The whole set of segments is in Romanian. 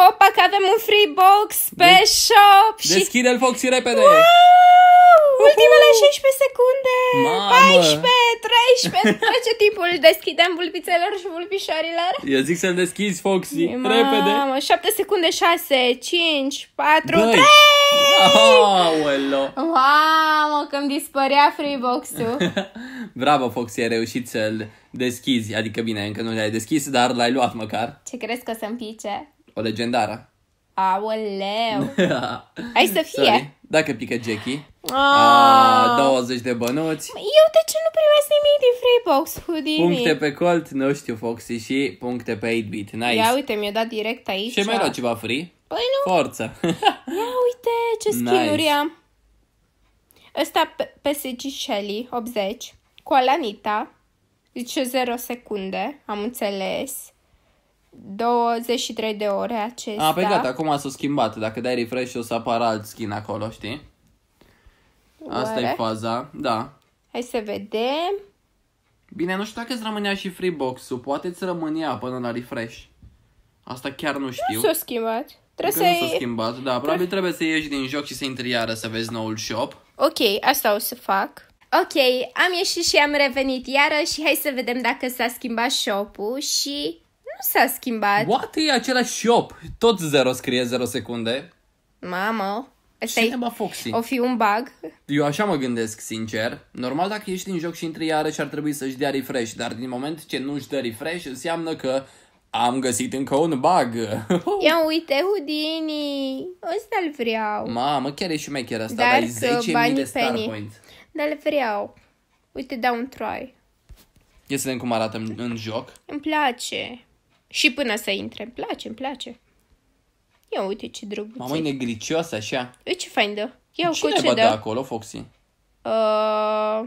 Hopa că avem un free box pe De- shop Deschide-l, Foxy, repede! Wow! Uhuhu! Ultimele 16 secunde! Mamă! 14, 13, trece timpul. Deschidem vulpițelor și vulpișorilor. Eu zic să-l deschizi, Foxy, Mamă, repede! 7 secunde, 6, 5, 4, Băi! 3! Aoleo! wow, că mi dispărea free box-ul! Bravo, Foxy, ai reușit să-l deschizi. Adică, bine, încă nu l-ai deschis, dar l-ai luat măcar. Ce crezi că o să-mi pice? o legendară. Aoleu! Hai să fie! Sorry. Dacă pică Jackie, a, ah. 20 ah, de bănuți. Eu de ce nu primesc nimic din Freebox, Houdini? Puncte pe Colt, nu știu, Foxy și puncte pe 8-bit. Nice. Ia uite, mi-a dat direct aici. Și mai luat ceva free? Păi nu. Forță. Ia uite ce skin-uri nice. am. Ăsta PSG Shelly, 80. Cu Alanita. Zice 0 secunde, am înțeles. 23 de ore acesta. A, pe gata, acum s-a schimbat. Dacă dai refresh o să apară alt skin acolo, știi? Asta e faza, da. Hai să vedem. Bine, nu știu dacă îți rămânea și freebox-ul. Poate îți rămânea până la refresh. Asta chiar nu știu. Nu s-a schimbat. Trebuie să nu s-a schimbat, da. Probabil trebuie... trebuie să ieși din joc și să intri iară să vezi noul shop. Ok, asta o să fac. Ok, am ieșit și am revenit iară și hai să vedem dacă s-a schimbat shop-ul și nu s-a schimbat. What e același shop Tot 0 scrie 0 secunde. Mamă. Asta Cine Foxy? O fi un bug? Eu așa mă gândesc, sincer. Normal dacă ești în joc și intri iarăși ar trebui să-și dea refresh, dar din moment ce nu-și dă refresh înseamnă că am găsit încă un bug. Ia uite, Houdini! Ăsta-l vreau. Mamă, chiar e chiar asta, dar, dar 10.000 de Dar-l vreau. Uite, dau un try. Ia să vedem cum arată în, în joc. Îmi place. Și până să intre. Îmi place, îmi place. Ia uite ce drăguț. Mamă, e negricios așa. E ce fain dă. Da. Ia Cine cu ce dă? Da. acolo, Foxy? Uh,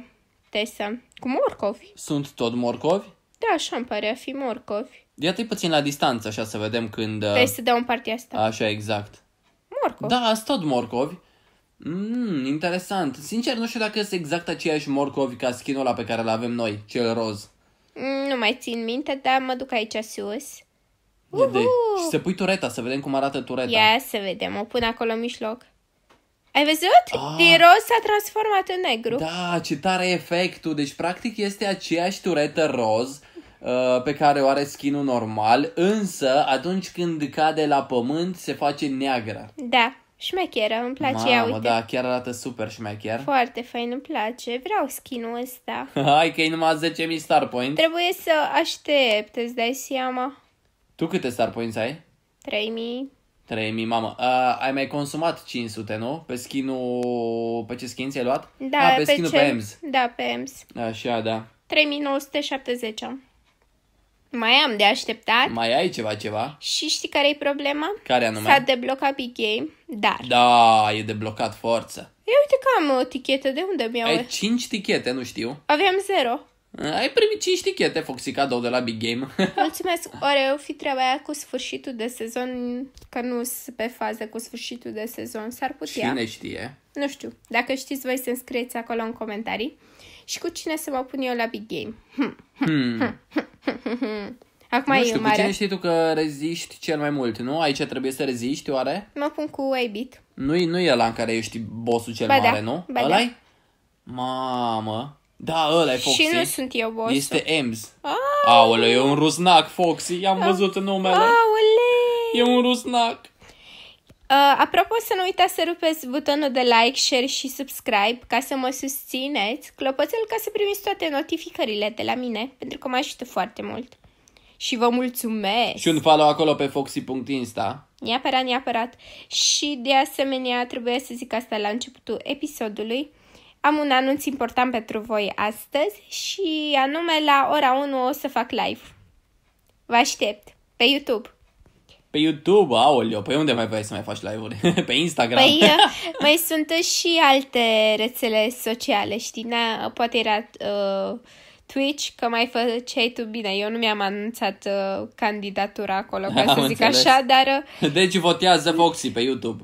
Tesa. Cu morcovi. Sunt tot morcovi? Da, așa îmi pare a fi morcovi. Iată-i puțin la distanță, așa, să vedem când... Uh, Trebuie să dăm în partea asta. Așa, exact. Morcovi. Da, sunt tot morcovi. Mm, interesant. Sincer, nu știu dacă sunt exact aceiași morcovi ca skinul ăla pe care îl avem noi, cel roz. Mm, nu mai țin minte, dar mă duc aici sus. Uhu! Și să pui tureta, să vedem cum arată tureta. Ia să vedem, o pun acolo în mijloc. Ai văzut? Ah. Din roz s-a transformat în negru. Da, ce tare efectul. Deci, practic, este aceeași turetă roz uh, pe care o are skinul normal, însă atunci când cade la pământ se face neagră. Da. Șmecheră, îmi place, Mamă, ia uite. da, chiar arată super șmecher. Foarte fain, îmi place. Vreau skin-ul ăsta. Hai că e numai 10.000 star point. Trebuie să aștept, îți dai seama. Tu câte star points ai? 3.000. 3000, mamă. Uh, ai mai consumat 500, nu? Pe skinul... Pe ce skin ți-ai luat? Da, ah, pe, pe skinul ce... pe EMS. Da, pe EMS. Așa, da. 3970 am. Mai am de așteptat. Mai ai ceva, ceva? Și știi care e problema? Care anume? S-a deblocat Big Game, dar... Da, e deblocat forță. Eu uite că am o tichetă, de unde mi-au... Ai cinci tichete, nu știu. Aveam zero eh, Ai primit 5 tichete, Foxy, cadou de la Big Game. Mulțumesc, ore, eu fi treaba aia cu sfârșitul de sezon, că nu sunt pe fază cu sfârșitul de sezon, s-ar putea. Cine știe? Nu știu. Dacă știți voi să înscrieți acolo în comentarii. Și cu cine să mă pun eu la Big Game? Hmm. Hmm. Hmm. hmm. Acum nu știu, e mare. cu cine știi tu că reziști cel mai mult, nu? Aici trebuie să reziști, oare? Mă pun cu Abit. Nu-i, nu e la în care ești bossul cel ba da, mare, da, nu? Ba da. ăla-i? Da. Mamă. Da, ăla e Foxy. Și nu sunt eu bossul. Este Ems. Aoleu, e un rusnac, Foxy. Am văzut numele. Aoleu. E un rusnac. Uh, apropo, să nu uitați să rupeți butonul de like, share și subscribe ca să mă susțineți, clopoțel ca să primiți toate notificările de la mine, pentru că mă ajută foarte mult. Și vă mulțumesc! Și un follow acolo pe foxy.insta. Neapărat, neapărat. Și de asemenea, trebuie să zic asta la începutul episodului. Am un anunț important pentru voi astăzi și anume la ora 1 o să fac live. Vă aștept pe YouTube! Pe YouTube, aoleo, pe unde mai vrei să mai faci live-uri? pe Instagram? Păi, mai sunt și alte rețele sociale, știi? Na, poate era uh, Twitch, că mai făceai tu bine. Eu nu mi-am anunțat uh, candidatura acolo, ca Am să zic înțeles. așa, dar... Uh, deci votează Foxy pe YouTube.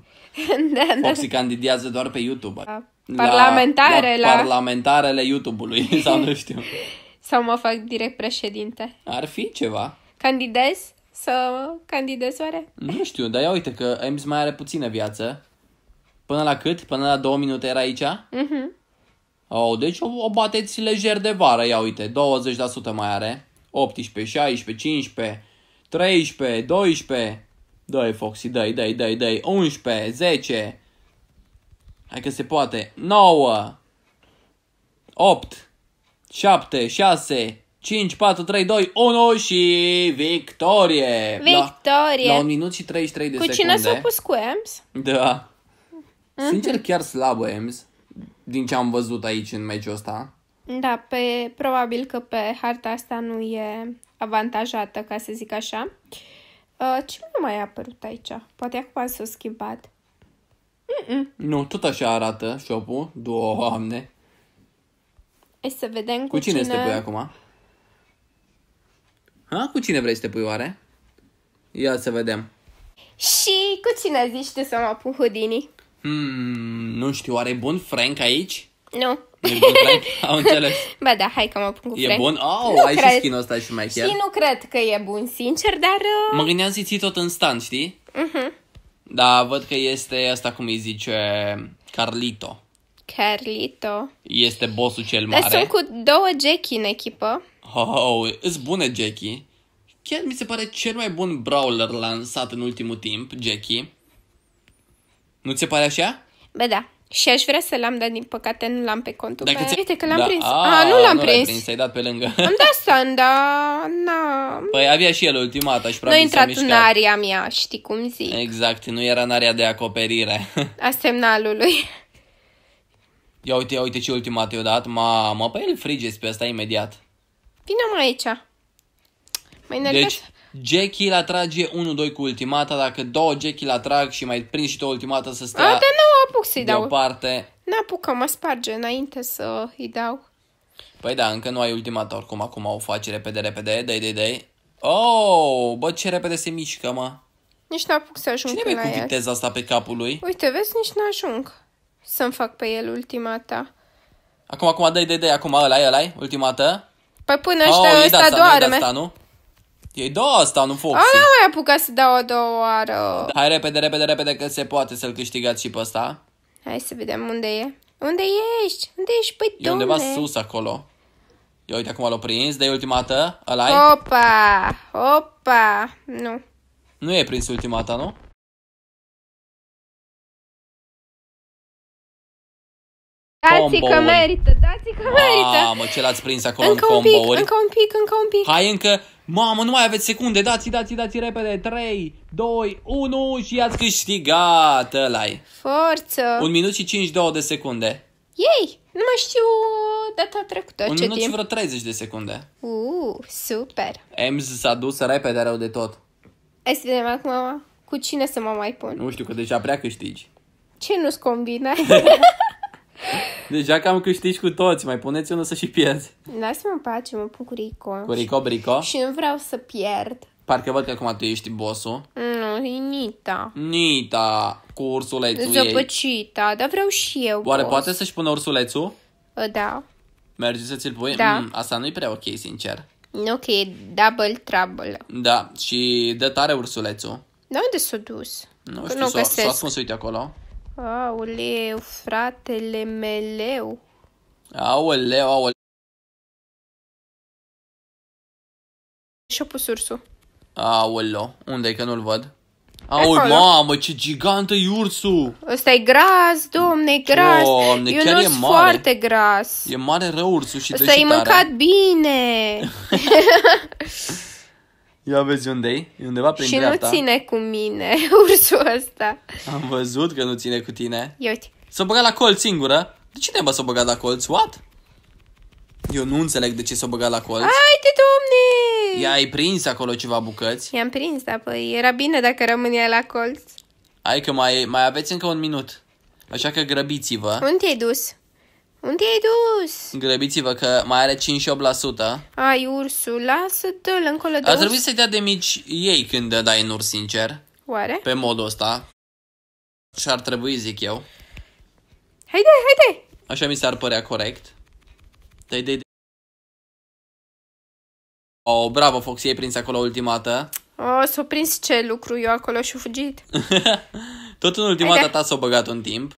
da, da. Foxy candidează doar pe YouTube. La da. Parlamentare, la, la, la... Parlamentarele YouTube-ului, sau nu știu. sau mă fac direct președinte. Ar fi ceva. Candidez? să candidez oare? Nu știu, dar ia uite că Ems mai are puțină viață. Până la cât? Până la două minute era aici? Mhm. Uh-huh. Oh, deci o, o bateți lejer de vară, ia uite, 20% mai are. 18, 16, 15, 13, 12, Dă-i, Foxy, dă-i, dă-i, dă-i, dă-i. 11, 10, hai că se poate, 9, 8, 7, 6, 5, 4, 3, 2, 1 și victorie! Victorie! La, la un minut și 33 de cu secunde. Cu cine s-a pus cu Ems? Da. Mm-hmm. Sincer, chiar slab Ems, din ce am văzut aici în meciul ăsta. Da, pe, probabil că pe harta asta nu e avantajată, ca să zic așa. Uh, ce nu mai a apărut aici? Poate acum s-a schimbat. Mm-mm. Nu, tot așa arată șopul. Doamne! Hai să vedem cu, cu cine, cine... este cu ea acum. A, Cu cine vrei să te pui oare? Ia să vedem. Și cu cine zici tu să mă pun Houdini? Hmm, nu știu, oare e bun Frank aici? Nu. E bun Frank? Am ba da, hai că mă pun cu Frank. E bun? Oh, nu ai cred. și skin-ul ăsta și mai chiar. Și nu cred că e bun, sincer, dar... Uh, mă gândeam să ții tot în stand, știi? Uh-huh. Da, văd că este asta cum îi zice Carlito. Carlito. Este bossul cel mare. Dar sunt cu două Jackie în echipă. Oh, oh, îți bune, Jackie. Chiar mi se pare cel mai bun brawler lansat în ultimul timp, Jackie. Nu ți se pare așa? Bă, da. Și aș vrea să l-am, dar din păcate nu l-am pe contul Dacă meu. Ți... Uite că l-am da. prins. Ah, ah, nu l-am nu prins. prins. ai dat pe lângă. Am dat sanda, na. Păi avea și el ultimata și Nu a intrat în area mea, știi cum zic. Exact, nu era în area de acoperire. A semnalului. Ia uite, ia uite ce ultimat i o dat. Mamă, Păi el frigeți pe asta imediat. Vino mai aici. Mai nervios? Deci, Jackie la trage 1-2 cu ultimata, dacă două Jackie la trag și mai prind și tu ultimata să stea A, dar nu apuc să-i dau. Parte. N-apucă, mă sparge înainte să-i dau. Păi da, încă nu ai ultimata oricum, acum o faci repede, repede, dai, dai, dai. Oh, bă, ce repede se mișcă, mă. Nici n-apuc să ajung Cine până cu viteza asta pe capul lui? Uite, vezi, nici n-ajung să-mi fac pe el ultimata. Acum, acum, dai, dai, dai, acum, ăla-i, ăla-i, ultimata. Păi până ăștia oh, ăsta doarme. Asta, nu? Ei dau asta, nu Foxy. Am mai apucat să dau o două oară. Hai repede, repede, repede, că se poate să-l câștigați și pe ăsta. Hai să vedem unde e. Unde ești? Unde ești? Păi, e undeva sus acolo. Ia uite acum l-o prins, de ultima dată, ăla Opa, opa, nu. Nu e prins ultima nu? Dați i că merită, dați i că merită. Mamă, ce l-ați prins acolo încă în combo un pic, Încă un pic, încă un pic. Hai încă, mamă, nu mai aveți secunde, dați, i dați, dați repede. 3, 2, 1 și ați câștigat ăla -i. Forță. Un minut și 5, 52 de secunde. Ei, nu mai știu data trecută un ce minut timp. și vreo 30 de secunde. Uuu, super. Ems s-a dus repede rău de tot. Hai să vedem acum cu cine să mă mai pun. Nu știu, că deja prea câștigi. Ce nu-ți combina? Deja deci, că am câștigi cu toți, mai puneți unul să și pierzi. Lasă-mă în pace, mă pun cu Rico. Cu Rico Brico? Și nu vreau să pierd. Parcă văd că acum tu ești bossul. Nu, e Nita. Nita, cu ursulețul Zăpăcita, ei. dar vreau și eu Oare boss. poate să-și pună ursulețul? Ă, da. Mergi să ți-l pui? Da. Mm, asta nu-i prea ok, sincer. Ok, double trouble. Da, și dă tare ursulețul. Da, unde s-a dus? Nu știu, s-a ascuns, uite, acolo. Aoleu, fratele meleu! Aoleu, aoleu! Și-a pus ursul. Aoleu, unde e că nu-l văd? Aoi, mamă, ce gigantă e ursul! Ăsta e gras, domne, e gras. Doamne, chiar nu e mare. foarte gras. E mare rău ursul și Ăsta e mâncat bine. Ia vezi unde e, undeva prin Și dreapta. nu ține cu mine ursul ăsta. Am văzut că nu ține cu tine. Ia uite. S-a băgat la colț singură. De ce trebuie să o băgat la colț? What? Eu nu înțeleg de ce s-a băgat la colț. Haide, domne! Ea ai prins acolo ceva bucăți. I-am prins, dar păi era bine dacă rămânea la colț. Hai că mai, mai aveți încă un minut. Așa că grăbiți-vă. Unde te-ai dus? Unde ai dus? Grăbiți-vă că mai are 58%. Ai, ursul, lasă-te încolo de Ar trebui să-i dea de mici ei când dai în urs, sincer. Oare? Pe modul ăsta. Și ar trebui, zic eu. Haide, haide! Așa mi s-ar părea corect. Dai, dai, Oh, bravo, Foxy, ai prins acolo ultimată. Oh, s o prins ce lucru eu acolo și o fugit. Tot în ultimata ta s-a băgat un timp.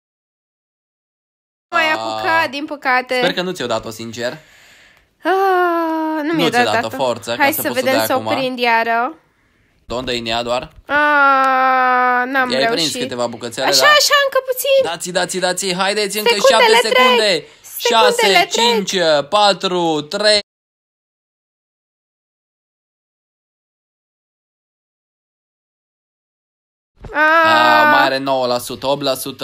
Mai a din păcate. Sper că nu ți-o dat-o, sincer. Ah, nu mi-a dat dat dat-o. forță Hai ca să, să vedem să o prind iară. Donde e nea doar? Ah, n-am I-ai reușit. prins câteva bucățele, Așa, da. așa, încă puțin. Dați, dați, dați, haideți încă Secundele 7 secunde. Trec. 6, 5, 4, 3. Ah, mai are 9%,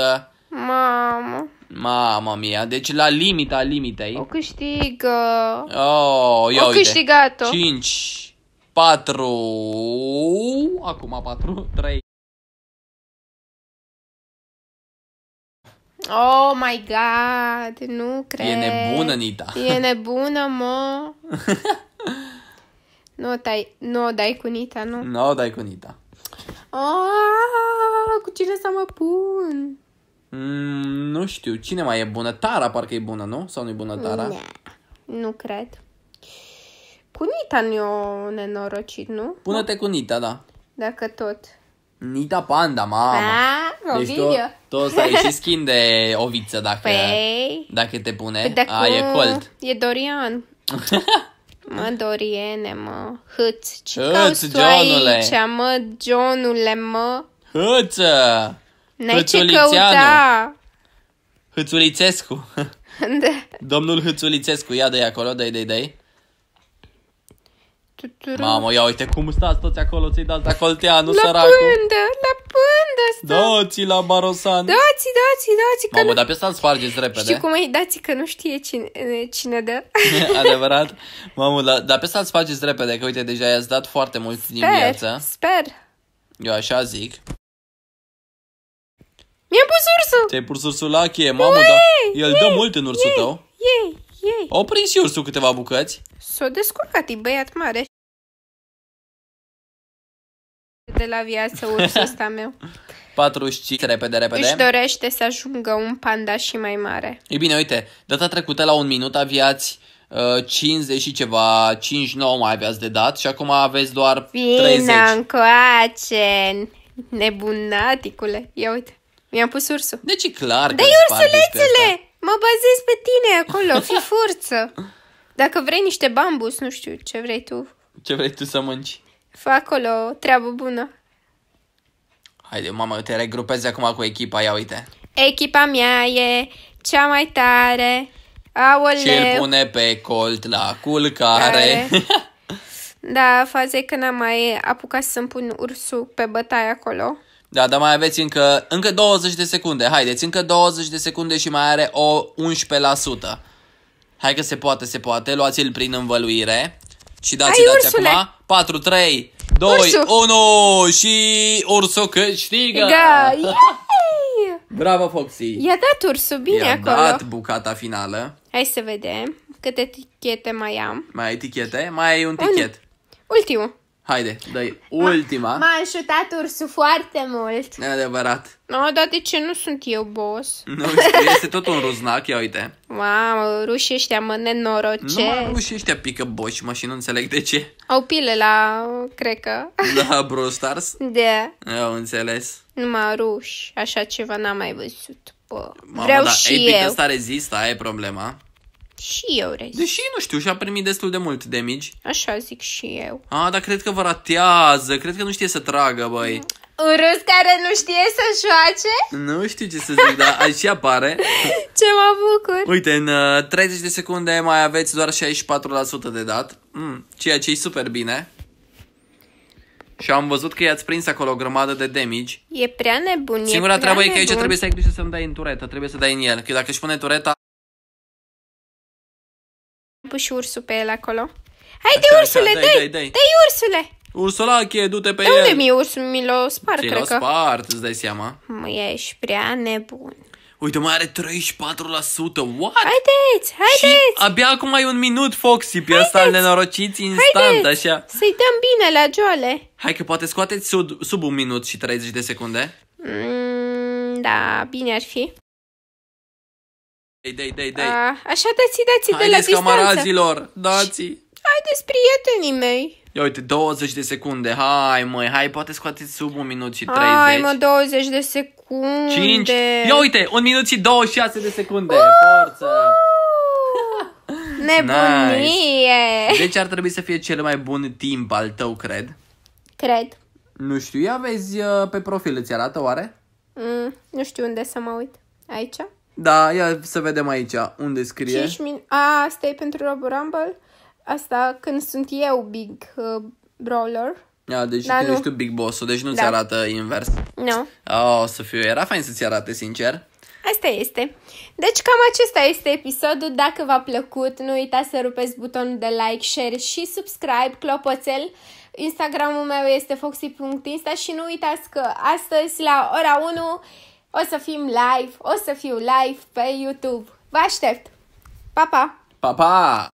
8%. Mamă. Mamă mia, deci la limita limitei. O câștigă. Oh, ia o uite. câștigat-o. 5, 4, acum 4, 3. Oh my god, nu cred. E nebună, Nita. E nebună, mă. nu, dai, nu o dai cu Nita, nu. Nu o dai cu Nita. Oh, cu cine să mă pun? Mm, nu știu, cine mai e bună? Tara parcă e bună, nu? Sau nu e bună Tara? Nea, nu cred. Cu Nita ne-o nenorocit, nu? Pune-te cu Nita, da. Dacă tot. Nita Panda, mamă. Da, deci tu, tu o să ai și schimb de oviță dacă, păi, dacă te pune. Păi dacă A, e cold. E Dorian. mă, Doriene, mă. Hâț, ce Hâț, cauți tu Johnule. aici, mă, Johnule, mă? Hâță! N-ai ce căuta! Hățulițescu. De. Domnul Hățulițescu, ia de acolo, dai, dai, dai. Mamă, ia uite cum stați toți acolo, ți ai dați acolo te la săracul. La pândă, la pândă stă. Dați la Barosan. Dați, dați, dați. Mamă, nu... dar pe asta spargeți repede. Știi cum e, dați că nu știe cine, cine dă. Adevărat. Mamă, la, dar pe asta spargeți repede, că uite, deja i-ați dat foarte mult sper, din viață. Sper, Eu așa zic. Mi-am pus ursul! Te-ai pus ursulache, mamă, Uie, dar el dă mult în ursul ei, tău. Ei, ei. Au prins și ursul câteva bucăți. S-o descurcat, e băiat mare. De la viață ursul ăsta meu. 45, repede, repede. Își dorește să ajungă un panda și mai mare. E bine, uite, data trecută la un minut aviați 50 uh, și ceva, 59 mai aveați de dat și acum aveți doar Fina 30. Vina încoace, nebunaticule. Ia uite. Mi-am pus ursul. Deci e clar Dă-i ursulețele! Mă bazez pe tine acolo, fi furță. Dacă vrei niște bambus, nu știu ce vrei tu. Ce vrei tu să mânci? Fă acolo treabă bună. Haide, mama te regrupezi acum cu echipa, ia uite. Echipa mea e cea mai tare. Aoleu. Și îl pune pe colt la culcare. da, Faze că n-am mai apucat să-mi pun ursul pe bătaie acolo. Da, dar mai aveți încă, încă 20 de secunde. Haideți, încă 20 de secunde și mai are o 11%. Hai că se poate, se poate. Luați-l prin învăluire. Și dați, Hai, dați ursule. acum. 4, 3, 2, Ursu. 1 și ursul câștigă! Da, Bravo, Foxy! I-a dat ursul, bine I-a acolo. dat bucata finală. Hai să vedem câte etichete mai am. Mai ai etichete? Mai ai un tichet. Un... Ultimul. Haide, dai ultima. M-a ajutat ursul foarte mult. E adevărat. No, dar de ce nu sunt eu boss? Nu, este tot un ruznac, ia uite. Wow, rușii ăștia mă nenorocesc. Nu, rușii ăștia pică boss mă, și nu înțeleg de ce. Au pile la, cred că. La Brawl Stars? Da. Eu înțeles. Numai ruși, așa ceva n-am mai văzut. Bă. Mamă, Vreau da, și Epic eu. ăsta rezistă, aia e problema. Și eu rezist. Deși, nu știu, și-a primit destul de mult damage. Așa zic și eu. A, dar cred că vă ratează, cred că nu știe să tragă, băi. Mm. Un rus care nu știe să joace? Nu știu ce să zic, dar aici apare. Ce mă bucur! Uite, în uh, 30 de secunde mai aveți doar 64% de dat, mm, ceea ce e super bine. Și am văzut că i-ați prins acolo o grămadă de damage. E prea nebun. Singura e prea treabă nebun. e că aici trebuie să ai grijă să-mi dai în tureta, trebuie să dai în el. Că dacă își pune tureta, pus și ursul pe el acolo. Hai de ursule, dai, dai, dai, dai, ursule! Ursulache, du-te pe de el! unde mi-e ursul? Mi l-o spart, cred că. spart, îți dai seama. Mă, ești prea nebun. Uite, mai are 34%, what? Haideți, haideți! Și abia acum ai un minut, Foxy, pe ăsta al nenorociți instant, haideți. așa. Să-i dăm bine la joale. Hai că poate scoateți sub, sub un minut și 30 de secunde. Mm, da, bine ar fi. Dei, dei, dei, dei. A, așa dați dați de la distanță. camarazilor, dați-i. Haideți, prietenii mei. Ia uite, 20 de secunde, hai măi, hai, poate scoateți sub un minut și 30. Hai mă, 20 de secunde. 5, ia uite, un minut și 26 de secunde, uh! forță. Nebunie! Nice. Deci ar trebui să fie cel mai bun timp al tău, cred. Cred. Nu știu, ia vezi uh, pe profil, îți arată oare? Mm, nu știu unde să mă uit. Aici? Da, ia să vedem aici unde scrie. 5 min- A, asta e pentru Robo Rumble. Asta când sunt eu big uh, brawler. Ia, da, deci da, când nu. ești tu big boss deci nu-ți da. arată invers. Nu. No. Oh, să fiu, era fain să-ți arate, sincer. Asta este. Deci cam acesta este episodul. Dacă v-a plăcut, nu uitați să rupeți butonul de like, share și subscribe, clopoțel. Instagramul meu este foxy.insta și nu uitați că astăzi la ora 1 o să fim live, o să fiu live pe YouTube. Vă aștept! Pa, pa! Pa, pa!